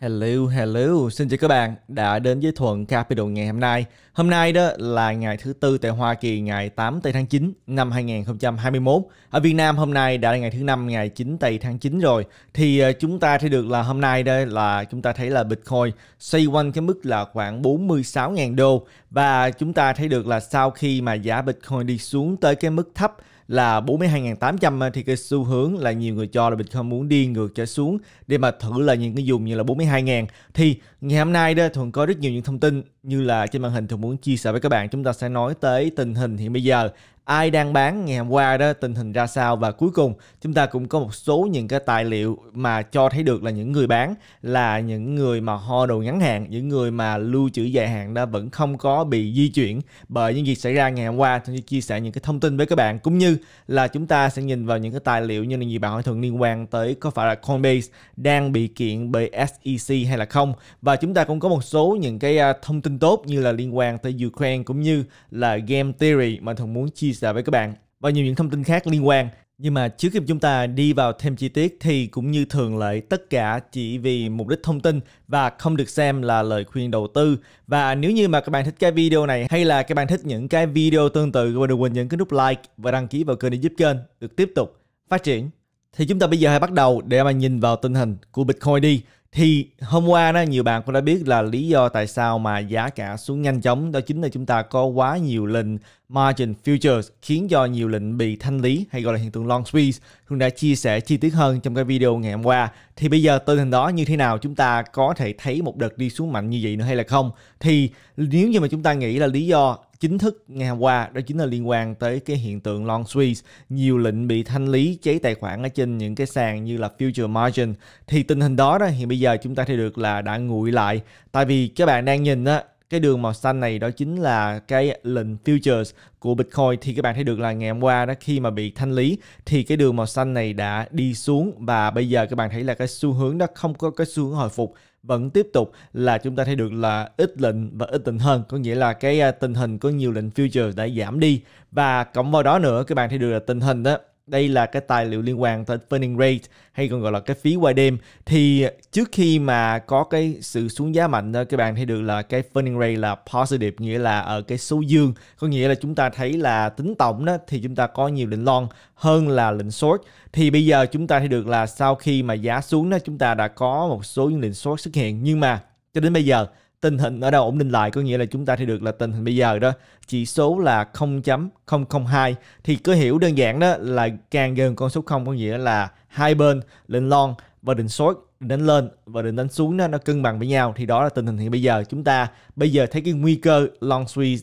Hello, hello, xin chào các bạn đã đến với Thuận Capital ngày hôm nay. Hôm nay đó là ngày thứ tư tại Hoa Kỳ ngày 8 tây tháng 9 năm 2021. Ở Việt Nam hôm nay đã là ngày thứ năm ngày 9 tây tháng 9 rồi. Thì ờ, chúng ta thấy được là hôm nay đây là chúng ta thấy là Bitcoin xoay quanh cái mức là khoảng 46.000 đô và chúng ta thấy được là sau khi mà giá Bitcoin đi xuống tới cái mức thấp là 42.800 ờ, thì cái xu hướng là nhiều người cho là Bitcoin muốn đi ngược trở xuống để mà thử là những cái dùng như là 42.000 thì ngày hôm nay đó thường có rất nhiều những thông tin như là trên màn hình thì muốn chia sẻ với các bạn chúng ta sẽ nói tới tình hình hiện bây giờ ai đang bán ngày hôm qua đó tình hình ra sao và cuối cùng chúng ta cũng có một số những cái tài liệu mà cho thấy được là những người bán là những người mà ho đồ ngắn hạn những người mà lưu trữ dài hạn đó vẫn không có bị di chuyển bởi những gì xảy ra ngày hôm qua tôi chia sẻ những cái thông tin với các bạn cũng như là chúng ta sẽ nhìn vào những cái tài liệu như là gì bạn hỏi thường liên quan tới có phải là Coinbase đang bị kiện bởi SEC hay là không và chúng ta cũng có một số những cái à, thông tin tốt như là liên quan tới Ukraine cũng như là game theory mà Thuận muốn chia sẻ với các bạn và nhiều những thông tin khác liên quan. Nhưng mà trước khi chúng ta đi vào thêm chi tiết thì cũng như thường lệ tất cả chỉ vì mục đích thông tin và không được xem là lời khuyên đầu tư. Và nếu như mà các bạn thích cái video này hay là các bạn thích những cái video tương tự các bạn đừng quên nhấn cái nút like và đăng ký vào kênh để giúp kênh được tiếp tục phát triển. Thì chúng ta bây giờ hãy bắt đầu để mà nhìn vào tình hình của Bitcoin đi thì hôm qua đó nhiều bạn cũng đã biết là lý do tại sao mà giá cả xuống nhanh chóng đó chính là chúng ta có quá nhiều lệnh margin futures khiến cho nhiều lệnh bị thanh lý hay gọi là hiện tượng long squeeze Hương đã chia sẻ chi tiết hơn trong cái video ngày hôm qua thì bây giờ tình hình đó như thế nào chúng ta có thể thấy một đợt đi xuống mạnh như vậy nữa hay là không thì nếu như mà chúng ta nghĩ là lý do chính thức Nga qua đó chính là liên quan tới cái hiện tượng long squeeze nhiều lệnh bị thanh lý cháy tài khoản ở trên những cái sàn như là future margin thì tình hình đó đó hiện bây giờ chúng ta thấy được là đã nguội lại tại vì các bạn đang nhìn á cái đường màu xanh này đó chính là cái lệnh futures của Bitcoin thì các bạn thấy được là ngày hôm qua đó khi mà bị thanh lý thì cái đường màu xanh này đã đi xuống và bây giờ các bạn thấy là cái xu hướng đó không có cái xu hướng hồi phục vẫn tiếp tục là chúng ta thấy được là ít lệnh và ít tình hơn có nghĩa là cái à, tình hình có nhiều lệnh futures đã giảm đi và cộng vào đó nữa các bạn thấy được là tình hình đó đây là cái tài liệu liên quan tới burning rate hay còn gọi là cái phí qua đêm thì trước khi mà có cái sự xuống giá mạnh đó, các bạn thấy được là cái burning rate là positive nghĩa là ở cái số dương có nghĩa là chúng ta thấy là tính tổng đó thì chúng ta có nhiều lệnh long hơn là lệnh short thì bây giờ chúng ta thấy được là sau khi mà giá xuống đó chúng ta đã có một số những lệnh short xuất hiện nhưng mà cho đến bây giờ tình hình ở đâu ổn định lại có nghĩa là chúng ta thì được là tình hình bây giờ đó chỉ số là 0.002 thì cứ hiểu đơn giản đó là càng gần con số 0 có nghĩa là hai bên lên long và định short đánh lên và định đánh xuống nó, nó cân bằng với nhau thì đó là tình hình hiện bây giờ chúng ta bây giờ thấy cái nguy cơ long squeeze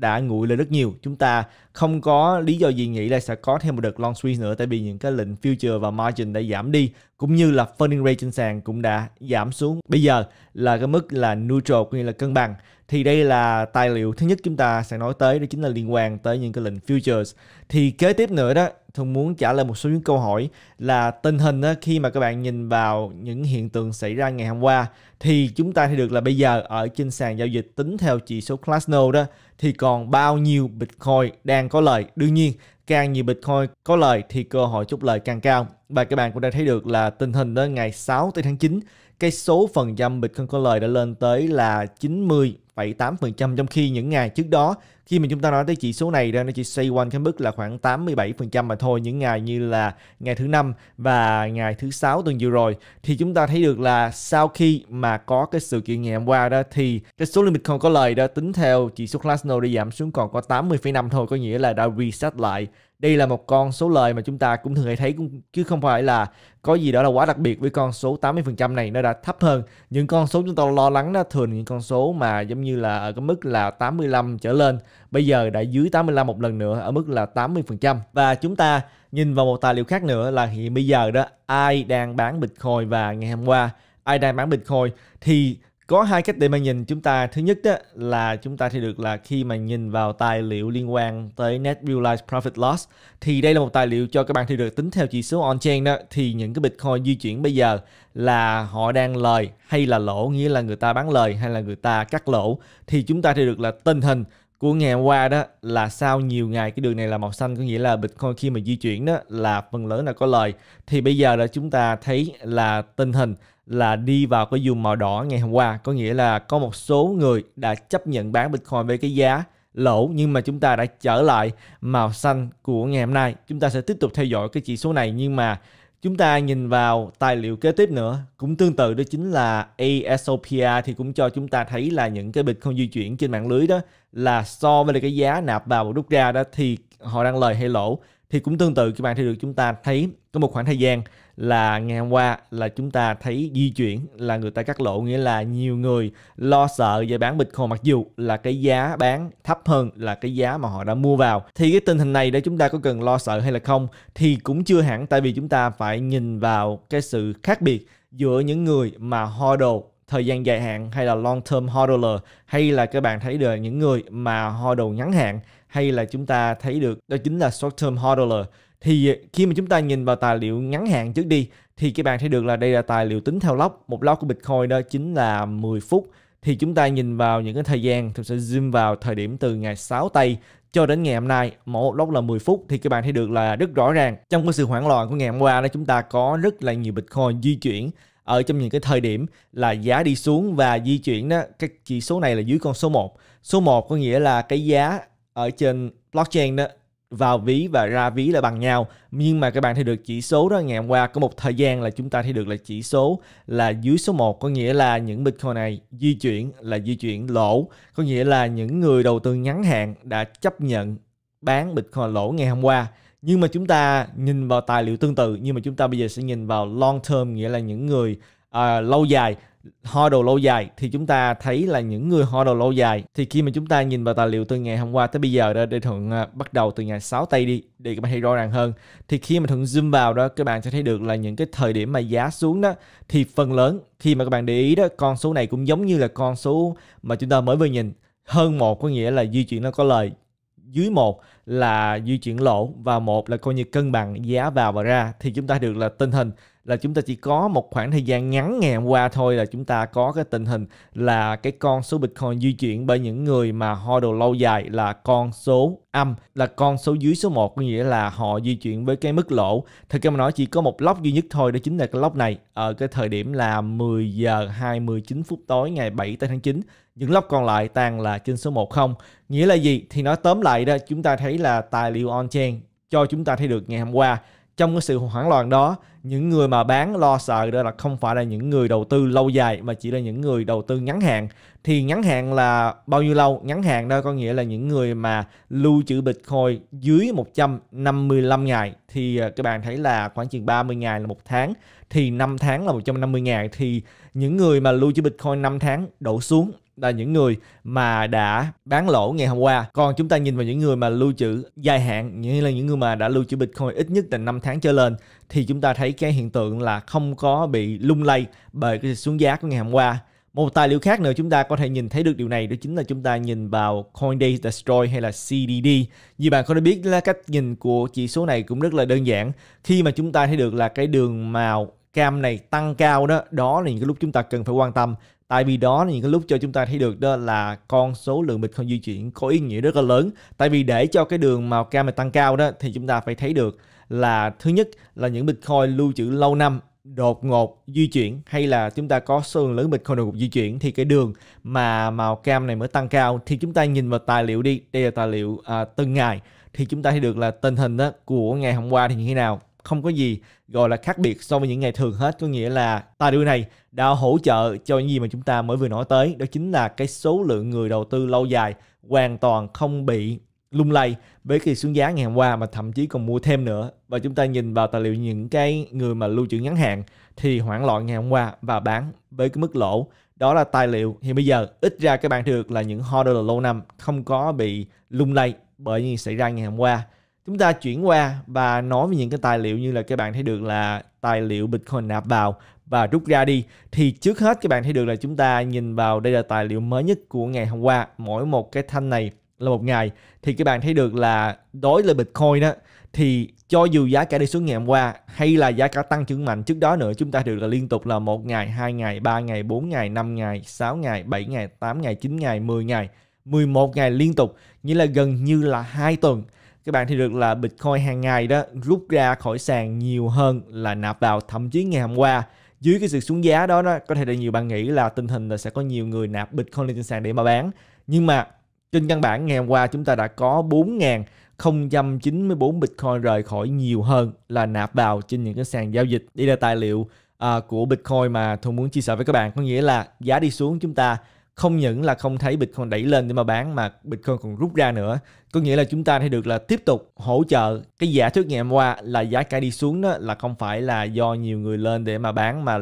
đã nguội lên rất nhiều chúng ta không có lý do gì nghĩ là sẽ có thêm một đợt long squeeze nữa tại vì những cái lệnh future và margin đã giảm đi cũng như là funding rate trên sàn cũng đã giảm xuống bây giờ là cái mức là neutral cũng như là cân bằng thì đây là tài liệu thứ nhất chúng ta sẽ nói tới đó chính là liên quan tới những cái lệnh futures thì kế tiếp nữa đó thường muốn trả lời một số những câu hỏi là tình hình đó, khi mà các bạn nhìn vào những hiện tượng xảy ra ngày hôm qua thì chúng ta thấy được là bây giờ ở trên sàn giao dịch tính theo chỉ số Glassnode đó thì còn bao nhiêu Bitcoin đang có lời đương nhiên càng nhiều Bitcoin có lời thì cơ hội chốt lời càng cao và các bạn cũng đã thấy được là tình hình đó ngày 6 tới tháng 9 cái số phần trăm Bitcoin có lời đã lên tới là 90 7-8% trong khi những ngày trước đó khi mà chúng ta nói tới chỉ số này, đang chỉ xoay quanh cái mức là khoảng 87% mà thôi những ngày như là ngày thứ năm và ngày thứ sáu tuần vừa rồi thì chúng ta thấy được là sau khi mà có cái sự kiện ngày hôm qua đó thì cái số limit còn có lời đó tính theo chỉ số classno đi giảm xuống còn có 80,5 thôi có nghĩa là đã reset lại đây là một con số lời mà chúng ta cũng thường hay thấy chứ không phải là có gì đó là quá đặc biệt với con số 80% này nó đã thấp hơn những con số chúng ta lo lắng đó thường những con số mà giống như là ở cái mức là 85 trở lên bây giờ đã dưới 85 một lần nữa ở mức là 80% và chúng ta nhìn vào một tài liệu khác nữa là hiện bây giờ đó ai đang bán Bitcoin và ngày hôm qua ai đang bán Bitcoin thì có hai cách để mà nhìn chúng ta thứ nhất đó là chúng ta thì được là khi mà nhìn vào tài liệu liên quan tới net realized profit loss thì đây là một tài liệu cho các bạn thì được tính theo chỉ số on chain đó thì những cái bitcoin di chuyển bây giờ là họ đang lời hay là lỗ nghĩa là người ta bán lời hay là người ta cắt lỗ thì chúng ta thì được là tình hình của ngày hôm qua đó là sau nhiều ngày cái đường này là màu xanh có nghĩa là Bitcoin khi mà di chuyển đó là phần lớn là có lời thì bây giờ là chúng ta thấy là tình hình là đi vào cái vùng màu đỏ ngày hôm qua có nghĩa là có một số người đã chấp nhận bán Bitcoin với cái giá lỗ nhưng mà chúng ta đã trở lại màu xanh của ngày hôm nay chúng ta sẽ tiếp tục theo dõi cái chỉ số này nhưng mà Chúng ta nhìn vào tài liệu kế tiếp nữa, cũng tương tự đó chính là ASOPR thì cũng cho chúng ta thấy là những cái bịch không di chuyển trên mạng lưới đó là so với cái giá nạp vào và rút ra đó thì họ đang lời hay lỗ thì cũng tương tự các bạn thấy được chúng ta thấy có một khoảng thời gian là ngày hôm qua là chúng ta thấy di chuyển là người ta cắt lỗ nghĩa là nhiều người lo sợ về bán Bitcoin mặc dù là cái giá bán thấp hơn là cái giá mà họ đã mua vào thì cái tình hình này để chúng ta có cần lo sợ hay là không thì cũng chưa hẳn tại vì chúng ta phải nhìn vào cái sự khác biệt giữa những người mà hodl thời gian dài hạn hay là long term hodler hay là các bạn thấy được những người mà hodl ngắn hạn hay là chúng ta thấy được đó chính là short term hodler thì ờ, khi mà chúng ta nhìn vào tài liệu ngắn hạn trước đi thì các bạn thấy được là đây là tài liệu tính theo lóc một lóc của Bitcoin đó chính là 10 phút thì chúng ta nhìn vào những cái thời gian thì sẽ zoom vào thời điểm từ ngày 6 tây cho đến ngày hôm nay mỗi một lốc là 10 phút thì các bạn thấy được là rất rõ ràng trong cái sự hoảng loạn của ngày hôm qua đó chúng ta có rất là nhiều bitcoin di chuyển ở trong những cái thời điểm là giá đi xuống và di chuyển đó cái chỉ số này là dưới con số 1 số 1 có nghĩa là cái giá ở trên blockchain đó vào ví và ra ví là bằng nhau nhưng mà các bạn thấy được chỉ số đó ngày hôm qua có một thời gian là chúng ta thấy được là chỉ số là dưới số 1 có nghĩa là những bitcoin này di chuyển là di chuyển lỗ có nghĩa là những người đầu tư ngắn hạn đã chấp nhận bán bitcoin lỗ ngày hôm qua nhưng mà chúng ta nhìn vào tài liệu tương tự nhưng mà chúng ta bây giờ sẽ nhìn vào long term nghĩa là những người uh, lâu dài hodl lâu dài thì chúng ta thấy là những người hodl lâu dài thì khi mà chúng ta nhìn vào tài liệu từ ngày hôm qua tới bây giờ đó để thuận à, bắt đầu từ ngày 6 tây đi để các bạn thấy rõ ràng hơn thì khi mà thuận zoom vào đó các bạn sẽ thấy được là những cái thời điểm mà giá xuống đó thì phần lớn khi mà các bạn để ý đó con số này cũng giống như là con số mà chúng ta mới vừa nhìn hơn một có nghĩa là di chuyển nó có lời dưới một là di chuyển lỗ và một là coi như cân bằng giá vào và ra thì chúng ta được là tình hình là chúng ta chỉ có một khoảng thời gian ngắn ngày hôm qua thôi là chúng ta có cái tình hình là cái con số Bitcoin di chuyển bởi những người mà hodl lâu dài là con số âm là con số dưới số 1 có nghĩa là họ di chuyển với cái mức lỗ thực ra mà nói chỉ có một lốc duy nhất thôi đó chính là cái lốc này ở cái thời điểm là 10 giờ 29 phút tối ngày 7 tháng 9 những lốc còn lại tàn là trên số không. nghĩa là gì thì nói tóm lại đó chúng ta thấy là tài liệu on chain cho chúng ta thấy được ngày hôm qua trong cái sự hoảng loạn đó những người mà bán lo sợ đó là không phải là những người đầu tư lâu dài mà chỉ là những người đầu tư ngắn hạn thì ngắn hạn là bao nhiêu lâu ngắn hạn đó có nghĩa là những người mà lưu trữ bitcoin dưới 155 ngày thì à, các bạn thấy là khoảng chừng 30 ngày là một tháng thì 5 tháng là 150 ngày thì những người mà lưu trữ bitcoin 5 tháng đổ xuống là những người mà đã bán lỗ ngày hôm qua. Còn chúng ta nhìn vào những người mà lưu trữ dài hạn, như là những người mà đã lưu trữ Bitcoin ít nhất là 5 tháng trở lên thì chúng ta thấy cái hiện tượng là không có bị lung lay bởi cái xuống giá của ngày hôm qua một tài liệu khác nữa chúng ta có thể nhìn thấy được điều này đó chính là chúng ta nhìn vào Coinbase Destroy hay là CDD. Như bạn có thể biết là cách nhìn của chỉ số này cũng rất là đơn giản. Khi mà chúng ta thấy được là cái đường màu cam này tăng cao đó, đó là những cái lúc chúng ta cần phải quan tâm. Tại vì đó là những cái lúc cho chúng ta thấy được đó là con số lượng bịch không di chuyển có ý nghĩa rất là lớn. Tại vì để cho cái đường màu cam này tăng cao đó thì chúng ta phải thấy được là thứ nhất là những Bitcoin lưu trữ lâu năm đột ngột di chuyển hay là chúng ta có số lượng lớn Bitcoin đột ngột di chuyển thì cái đường mà màu cam này mới tăng cao thì chúng ta nhìn vào tài liệu đi đây là tài liệu à, từng ngày thì chúng ta thấy được là tình hình đó của ngày hôm qua thì như thế nào không có gì gọi là khác biệt so với những ngày thường hết có nghĩa là tài liệu này đã hỗ trợ cho những gì mà chúng ta mới vừa nói tới đó chính là cái số lượng người đầu tư lâu dài hoàn toàn không bị lung lay với khi xuống giá ngày hôm qua mà thậm chí còn mua thêm nữa và chúng ta nhìn vào tài liệu những cái người mà lưu trữ ngắn hạn thì hoảng loạn ngày hôm qua và bán với cái mức lỗ đó là tài liệu thì bây giờ ít ra các bạn được là những holder lâu năm không có bị lung lay bởi như xảy ra ngày hôm qua chúng ta chuyển qua và nói về những cái tài liệu như là các bạn thấy được là tài liệu Bitcoin nạp vào và rút ra đi thì trước hết các bạn thấy được là chúng ta nhìn vào đây là tài liệu mới nhất của ngày hôm qua mỗi một cái thanh này là một ngày thì các bạn thấy được là đối với Bitcoin đó thì cho dù giá cả đi xuống ngày hôm qua hay là giá cả tăng trưởng mạnh trước đó nữa chúng ta được là liên tục là một ngày, hai ngày, ba ngày, 4 ngày, 5 ngày, 6 ngày, 7 ngày, 8 ngày, 9 ngày, 10 ngày, 11 ngày liên tục như là gần như là hai tuần các bạn thì được là Bitcoin hàng ngày đó rút ra khỏi sàn nhiều hơn là nạp vào thậm chí ngày hôm qua dưới cái sự xuống giá đó, đó có thể là nhiều bạn nghĩ là tình hình là sẽ có nhiều người nạp Bitcoin lên trên sàn để mà bán nhưng mà trên căn bản ngày hôm qua chúng ta đã có 4.094 Bitcoin rời khỏi nhiều hơn là nạp vào trên những cái sàn giao dịch. Đây là tài liệu uh, của Bitcoin mà tôi muốn chia sẻ với các bạn. Có nghĩa là giá đi xuống chúng ta không những là không thấy Bitcoin đẩy lên để mà bán mà Bitcoin còn rút ra nữa. Có nghĩa là chúng ta thấy được là tiếp tục hỗ trợ cái giả thuyết ngày hôm qua là giá cả đi xuống đó là không phải là do nhiều người lên để mà bán mà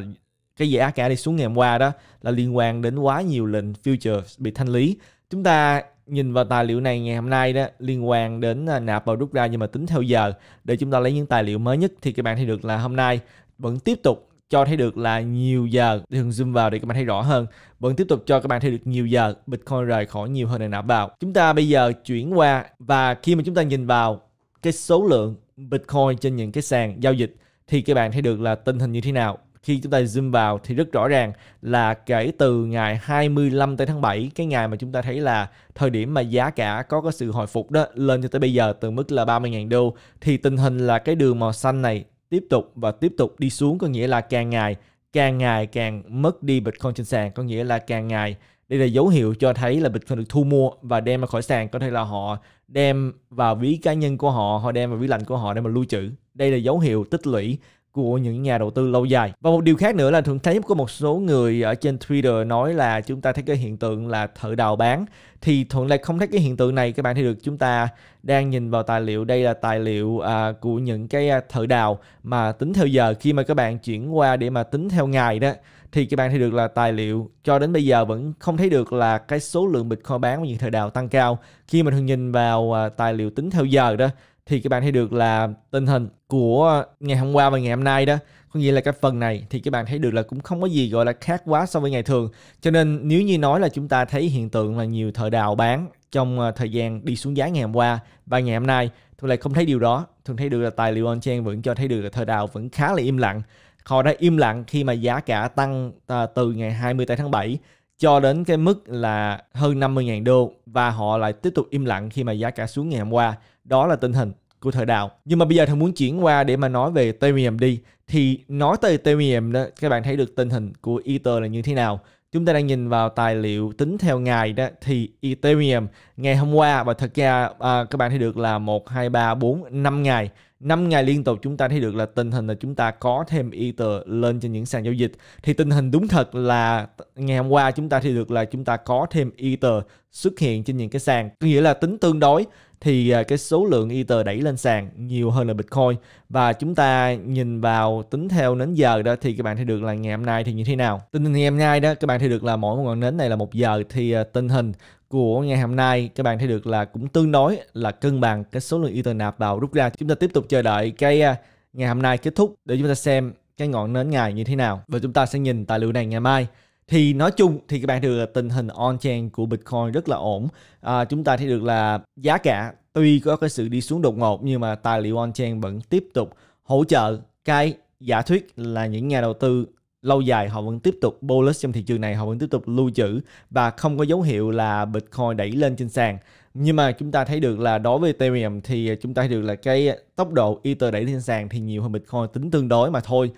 cái giá cả đi xuống ngày hôm qua đó là liên quan đến quá nhiều lệnh future bị thanh lý. Chúng ta nhìn vào tài liệu này ngày hôm nay đó liên quan đến à, nạp vào rút ra nhưng mà tính theo giờ để chúng ta lấy những tài liệu mới nhất thì các bạn thấy được là hôm nay vẫn tiếp tục cho thấy được là nhiều giờ thường zoom vào để các bạn thấy rõ hơn vẫn tiếp tục cho các bạn thấy được nhiều giờ Bitcoin rời khỏi nhiều hơn là nạp vào chúng ta bây giờ chuyển qua và khi mà chúng ta nhìn vào cái số lượng Bitcoin trên những cái sàn giao dịch thì các bạn thấy được là tình hình như thế nào khi chúng ta zoom vào thì rất rõ ràng là kể từ ngày 25 tới tháng 7 cái ngày mà chúng ta thấy là thời điểm mà giá cả có cái sự hồi phục đó lên cho tới bây giờ từ mức là 30.000 đô thì tình hình là cái đường màu xanh này tiếp tục và tiếp tục đi xuống có nghĩa là càng ngày càng ngày càng mất đi Bitcoin trên sàn có nghĩa là càng ngày đây là dấu hiệu cho thấy là Bitcoin được thu mua và đem ra khỏi sàn có thể là họ đem vào ví cá nhân của họ họ đem vào ví lạnh của họ để mà lưu trữ đây là dấu hiệu tích lũy của những nhà đầu tư lâu dài. Và một điều khác nữa là thường thấy có một số người ở trên Twitter nói là chúng ta thấy cái hiện tượng là thợ đào bán thì thuận lại không thấy cái hiện tượng này các bạn thấy được chúng ta đang nhìn vào tài liệu đây là tài liệu à, của những cái à, thợ đào mà tính theo giờ khi mà các bạn chuyển qua để mà tính theo ngày đó thì các bạn thấy được là tài liệu cho đến bây giờ vẫn không thấy được là cái số lượng bịch kho bán của những thợ đào tăng cao khi mà thường nhìn vào à, tài liệu tính theo giờ đó thì các bạn thấy được là tình hình của ngày hôm qua và ngày hôm nay đó có nghĩa là cái phần này thì các bạn thấy được là cũng không có gì gọi là khác quá so với ngày thường cho nên nếu như nói là chúng ta thấy hiện tượng là nhiều thợ đào bán trong ờ, thời gian đi xuống giá ngày hôm qua và ngày hôm nay thường lại không thấy điều đó thường thấy được là tài liệu on chain vẫn cho thấy được là thợ đào vẫn khá là im lặng họ đã im lặng khi mà giá cả tăng ờ, từ ngày 20 tháng 7 cho đến cái mức là hơn 50.000 đô và họ lại tiếp tục im lặng khi mà giá cả xuống ngày hôm qua. Đó là tình hình của thời đào. Nhưng mà bây giờ thì muốn chuyển qua để mà nói về Ethereum đi thì nói tới Ethereum đó các bạn thấy được tình hình của Ether là như thế nào. Chúng ta đang nhìn vào tài liệu tính theo ngày đó thì Ethereum ngày hôm qua và thật ra à, các bạn thấy được là 1 2 3 4 5 ngày 5 ngày liên tục chúng ta thấy được là tình hình là chúng ta có thêm Ether lên trên những sàn giao dịch thì tình hình đúng thật là ngày hôm qua chúng ta thấy được là chúng ta có thêm Ether xuất hiện trên những cái sàn nghĩa là tính tương đối thì à, cái số lượng Ether đẩy lên sàn nhiều hơn là Bitcoin và chúng ta nhìn vào tính theo nến giờ đó thì các bạn thấy được là ngày hôm nay thì như thế nào tình hình ngày hôm nay đó các bạn thấy được là mỗi một ngọn nến này là một giờ thì à, tình hình của ngày hôm nay các bạn thấy được là cũng tương đối là cân bằng cái số lượng Ether nạp vào rút ra chúng ta tiếp tục chờ đợi cái à, ngày hôm nay kết thúc để chúng ta xem cái ngọn nến ngày như thế nào và chúng ta sẽ nhìn tài liệu này ngày mai thì nói chung thì các bạn thấy được là tình hình on chain của bitcoin rất là ổn à, chúng ta thấy được là giá cả tuy có cái sự đi xuống đột ngột nhưng mà tài liệu on chain vẫn tiếp tục hỗ trợ cái giả thuyết là những nhà đầu tư lâu dài họ vẫn tiếp tục bullish trong thị trường này họ vẫn tiếp tục lưu trữ và không có dấu hiệu là bitcoin đẩy lên trên sàn nhưng mà chúng ta thấy được là đối với Ethereum thì chúng ta thấy được là cái tốc độ Ether đẩy lên sàn thì nhiều hơn Bitcoin tính tương đối mà thôi